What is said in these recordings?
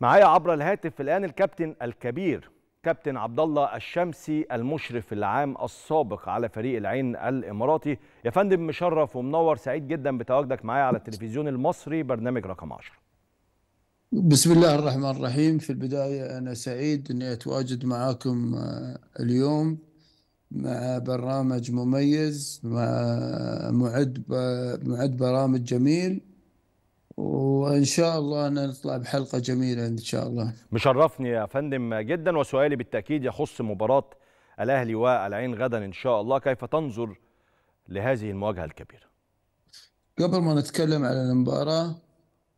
معايا عبر الهاتف الان الكابتن الكبير كابتن عبد الله الشمسي المشرف العام السابق على فريق العين الاماراتي يا فندم مشرف ومنور سعيد جدا بتواجدك معايا على التلفزيون المصري برنامج رقم 10 بسم الله الرحمن الرحيم في البدايه انا سعيد اني اتواجد معاكم آه، اليوم مع برنامج مميز مع معد آه، معد برامج جميل وان شاء الله أنا نطلع بحلقه جميله ان شاء الله مشرفني يا فندم جدا وسؤالي بالتاكيد يخص مباراه الاهلي والعين غدا ان شاء الله كيف تنظر لهذه المواجهه الكبيره قبل ما نتكلم على المباراه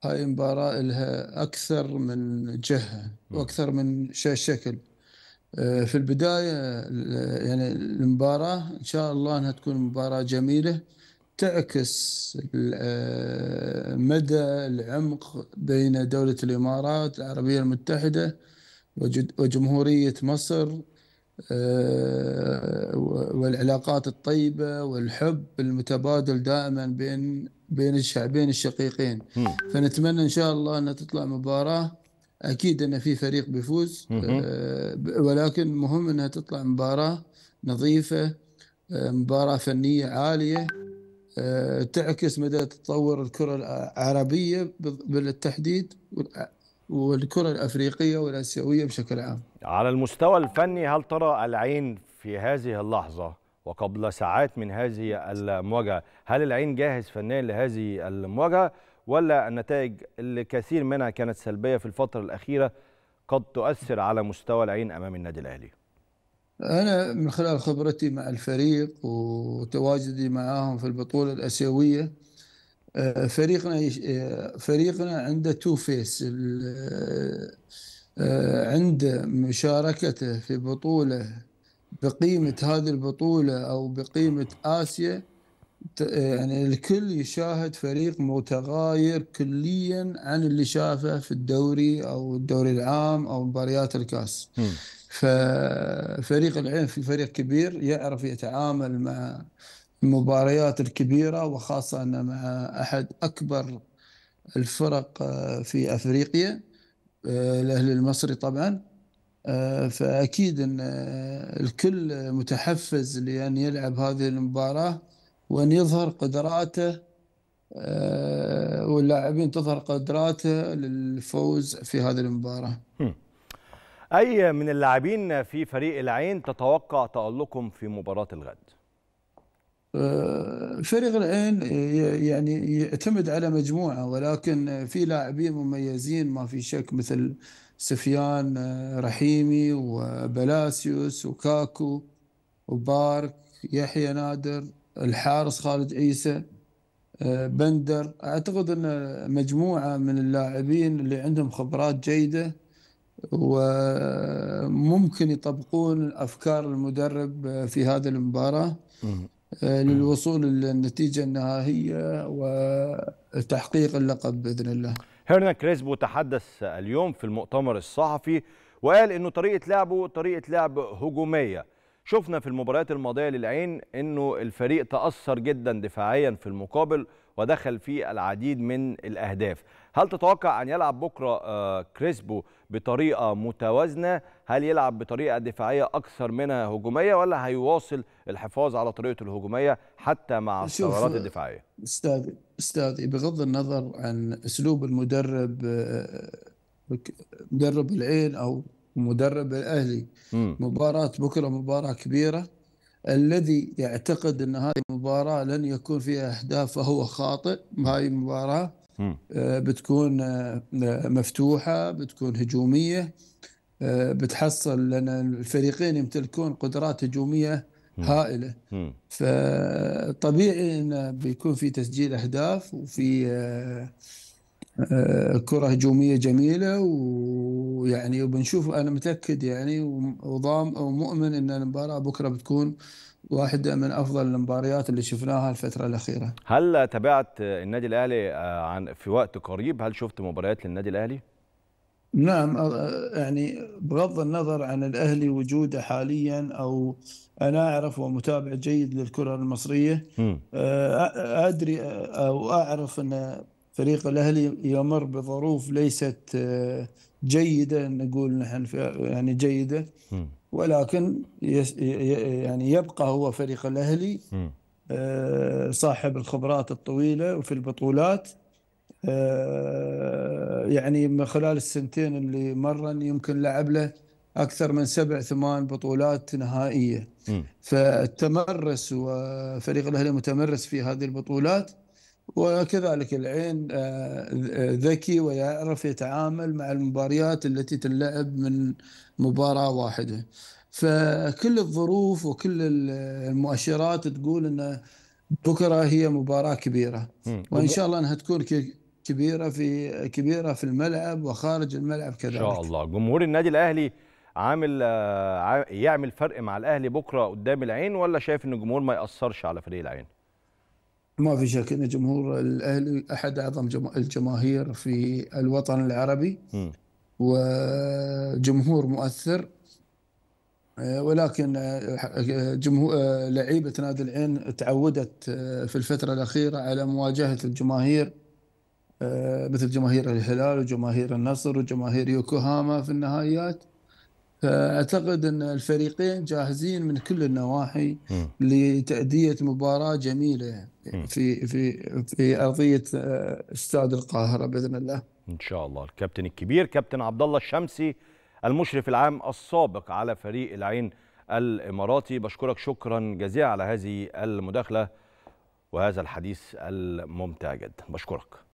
هاي مباراه لها اكثر من جهه واكثر من شكل آه، في البدايه يعني المباراه ان شاء الله انها تكون مباراه جميله تعكس آه، مدى العمق بين دولة الإمارات العربية المتحدة وجمهورية مصر آه، والعلاقات الطيبة والحب المتبادل دائما بين بين الشعبين الشقيقين فنتمنى إن شاء الله أن تطلع مباراة أكيد أن في فريق بيفوز آه، ولكن مهم أنها تطلع مباراة نظيفة مباراة فنية عالية آه، تعكس مدى تطور الكرة العربية بالتحديد والكرة الأفريقية والآسيوية بشكل عام على المستوى الفني هل ترى العين في هذه اللحظة وقبل ساعات من هذه المواجهة هل العين جاهز فنيا لهذه المواجهة ولا النتائج اللي كثير منها كانت سلبية في الفترة الأخيرة قد تؤثر على مستوى العين أمام النادي الأهلي؟ أنا من خلال خبرتي مع الفريق وتواجدي معاهم في البطولة الآسيوية آه، فريقنا آه، فريقنا عنده تو فيس عند مشاركته في بطولة بقيمة هذه البطولة أو بقيمة آسيا يعني الكل يشاهد فريق متغاير كليا عن اللي شافه في الدوري او الدوري العام او مباريات الكاس م. ففريق العين في فريق كبير يعرف يتعامل مع المباريات الكبيره وخاصه انه مع احد اكبر الفرق آه، في افريقيا آه، الاهلي المصري طبعا آه، فاكيد ان الكل متحفز لان يلعب هذه المباراه وأن يظهر قدراته آه، واللاعبين تظهر قدراته للفوز في هذه المباراة أي من اللاعبين في فريق العين تتوقع تألقهم في مباراة الغد؟ آه، فريق العين يعني يعتمد على مجموعة ولكن في لاعبين مميزين ما في شك مثل سفيان آه، رحيمي وبلاسيوس وكاكو وبارك يحيى نادر الحارس خالد عيسى آه، بندر اعتقد ان مجموعه من اللاعبين اللي عندهم خبرات جيده وممكن يطبقون افكار المدرب آه، في هذه المباراه آه، للوصول للنتيجه النهائيه وتحقيق اللقب باذن الله. هيرنا كريسبو تحدث اليوم في المؤتمر الصحفي وقال انه طريقه لعبه طريقه لعب هجوميه شفنا في المباريات الماضيه للعين انه الفريق تاثر جدا دفاعيا في المقابل ودخل فيه العديد من الاهداف هل تتوقع ان يلعب بكره آه، كريسبو بطريقه متوازنه هل يلعب بطريقه دفاعيه اكثر منها هجوميه ولا هيواصل الحفاظ على طريقته الهجوميه حتى مع الثغرات الدفاعيه استاذي استاذي بغض النظر عن اسلوب المدرب آه، مدرب العين او مدرب الاهلي م. مباراه بكره مباراه كبيره الذي يعتقد ان هذه المباراه لن يكون فيها اهداف فهو خاطئ هاي المباراه آه، بتكون آه، مفتوحه بتكون هجوميه آه، بتحصل لان الفريقين يمتلكون قدرات هجوميه هائله فطبيعي انه بيكون في تسجيل اهداف وفي آه، كرة هجومية جميلة ويعني وبنشوف أنا متأكد يعني وضام ومؤمن أن المباراة بكرة بتكون واحدة من أفضل المباريات اللي شفناها الفترة الأخيرة هل تابعت النادي الأهلي آه، عن في وقت قريب هل شفت مباريات للنادي الأهلي؟ نعم آه، يعني بغض النظر عن الاهلي وجوده حاليا او انا اعرف ومتابع جيد للكره المصريه ادري او اعرف ان فريق الاهلي يمر بظروف ليست آه، جيده نقول نحن يعني جيده ولكن يعني يبقى هو فريق الاهلي آه، صاحب الخبرات الطويله وفي البطولات آه، يعني من خلال السنتين اللي مرن يمكن لعب له اكثر من سبع ثمان بطولات نهائيه فالتمرس وفريق الاهلي متمرس في هذه البطولات وكذلك العين آه، آه، ذكي ويعرف يتعامل مع المباريات التي تنلعب من مباراة واحدة فكل الظروف وكل آه، المؤشرات تقول أن بكرة هي مباراة كبيرة وإن شاء الله أنها تكون كبيرة في كبيرة في الملعب وخارج الملعب كذلك إن شاء الله جمهور النادي الأهلي عامل يعمل فرق مع الأهلي بكرة قدام العين ولا شايف أن الجمهور ما يأثرش على فريق العين؟ ما في شك ان جمهور الاهلي احد اعظم الجماهير في الوطن العربي وجمهور مؤثر آه، ولكن آه، جمهور آه، لعيبه نادي العين تعودت في الفتره الاخيره على مواجهه الجماهير مثل جماهير الهلال وجماهير النصر وجماهير يوكوهاما في النهائيات اعتقد ان الفريقين جاهزين من كل النواحي م. لتاديه مباراه جميله في في في ارضيه آه، استاد القاهره باذن الله. ان شاء الله الكابتن الكبير كابتن عبد الله الشمسي المشرف العام السابق على فريق العين الاماراتي بشكرك شكرا جزيلا على هذه المداخله وهذا الحديث الممتع جدا بشكرك.